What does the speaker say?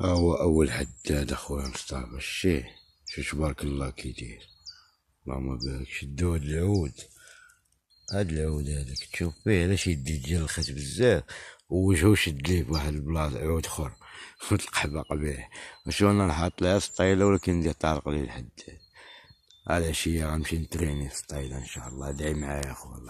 هو أول حداد أخويا مصطفى الشيخ شو تبارك الله كيدير اللهم بارك شدو هاد العود هاد العود هذاك تشوف فيه علاش يدي ديال الخيط بزاف ووجهو شد ليه بواحد البلاصة عود اخر وتلقى قبيح واش انا نحط ليها سطيلة ولكن ندير طارق ليه الحداد العشية غنمشي نتريني سطيله ان شاء الله دعي معايا اخويا الله